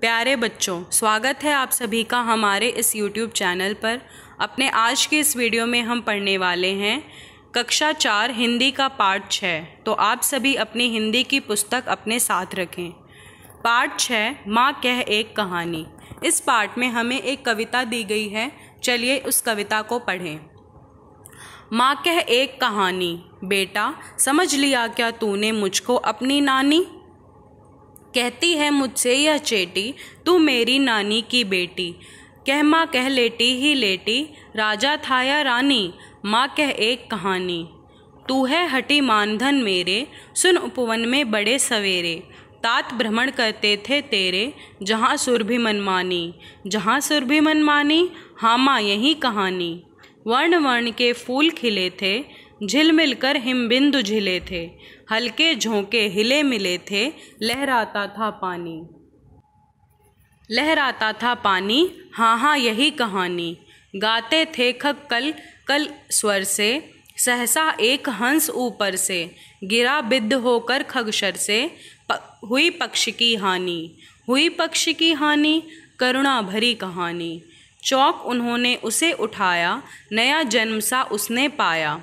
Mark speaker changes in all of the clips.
Speaker 1: प्यारे बच्चों स्वागत है आप सभी का हमारे इस YouTube चैनल पर अपने आज के इस वीडियो में हम पढ़ने वाले हैं कक्षा चार हिंदी का पार्ट छः तो आप सभी अपनी हिंदी की पुस्तक अपने साथ रखें पार्ट छः माँ कह एक कहानी इस पार्ट में हमें एक कविता दी गई है चलिए उस कविता को पढ़ें माँ कह एक कहानी बेटा समझ लिया क्या तूने मुझको अपनी नानी कहती है मुझसे यह चेटी तू मेरी नानी की बेटी कह माँ कह लेटी ही लेटी राजा था या रानी माँ कह एक कहानी तू है हटी मानधन मेरे सुन उपवन में बड़े सवेरे तात भ्रमण करते थे तेरे जहाँ सुर भी मनमानी जहाँ सुर भी मनमानी हाँ माँ यही कहानी वर्ण वर्ण के फूल खिले थे झिलमिल कर हिमबिंदु झिले थे हल्के झोंके हिले मिले थे लहराता था पानी लहराता था पानी हाँ हाँ यही कहानी गाते थे खक कल कल स्वर से सहसा एक हंस ऊपर से गिरा बिद्ध होकर खगशर से प, हुई पक्ष की हानि हुई पक्ष की हानि करुणा भरी कहानी चौक उन्होंने उसे उठाया नया जन्म सा उसने पाया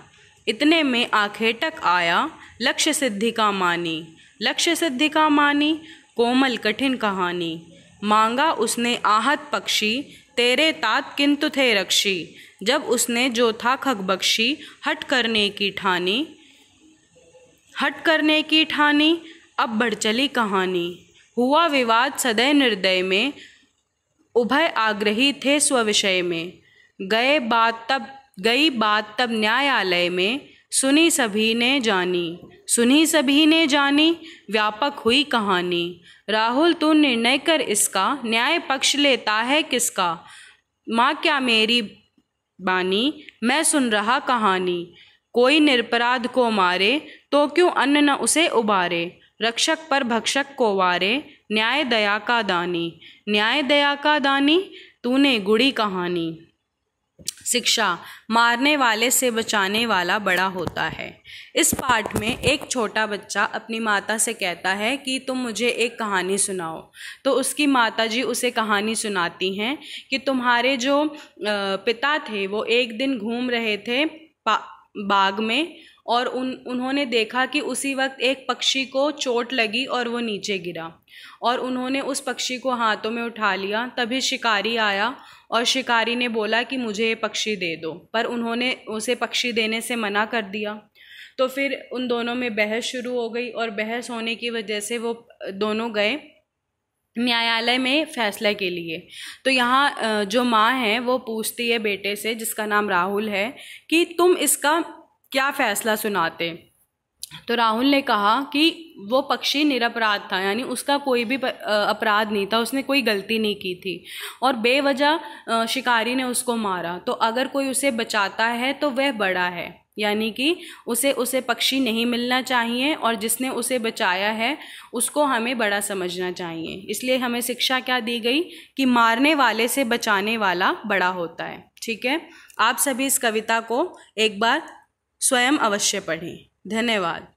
Speaker 1: इतने में आखेटक आया लक्ष्य सिद्धि का मानी लक्ष्य सिद्धि का मानी कोमल कठिन कहानी मांगा उसने आहत पक्षी तेरे तात किंतु थे रक्षी जब उसने जो था खग बख्शी हट करने की ठानी हट करने की ठानी अब बढ़ चली कहानी हुआ विवाद सदै निर्दय में उभय आग्रही थे स्वविषय में गए बात तब गई बात तब न्यायालय में सुनी सभी ने जानी सुनी सभी ने जानी व्यापक हुई कहानी राहुल तू निर्णय कर इसका न्याय पक्ष लेता है किसका माँ क्या मेरी बानी मैं सुन रहा कहानी कोई निरपराध को मारे तो क्यों अन्न न उसे उबारे रक्षक पर भक्षक को वारे न्याय दया का दानी न्याय दया का दानी तूने गुड़ी कहानी शिक्षा मारने वाले से बचाने वाला बड़ा होता है इस पार्ट में एक छोटा बच्चा अपनी माता से कहता है कि तुम मुझे एक कहानी सुनाओ तो उसकी माता जी उसे कहानी सुनाती हैं कि तुम्हारे जो पिता थे वो एक दिन घूम रहे थे बाग में और उन उन्होंने देखा कि उसी वक्त एक पक्षी को चोट लगी और वो नीचे गिरा और उन्होंने उस पक्षी को हाथों में उठा लिया तभी शिकारी आया और शिकारी ने बोला कि मुझे ये पक्षी दे दो पर उन्होंने उसे पक्षी देने से मना कर दिया तो फिर उन दोनों में बहस शुरू हो गई और बहस होने की वजह से वो दोनों गए न्यायालय में फैसले के लिए तो यहाँ जो माँ है वो पूछती है बेटे से जिसका नाम राहुल है कि तुम इसका क्या फैसला सुनाते तो राहुल ने कहा कि वो पक्षी निरपराध था यानी उसका कोई भी अपराध नहीं था उसने कोई गलती नहीं की थी और बेवजह शिकारी ने उसको मारा तो अगर कोई उसे बचाता है तो वह बड़ा है यानी कि उसे उसे पक्षी नहीं मिलना चाहिए और जिसने उसे बचाया है उसको हमें बड़ा समझना चाहिए इसलिए हमें शिक्षा क्या दी गई कि मारने वाले से बचाने वाला बड़ा होता है ठीक है आप सभी इस कविता को एक बार स्वयं अवश्य पढ़ें धन्यवाद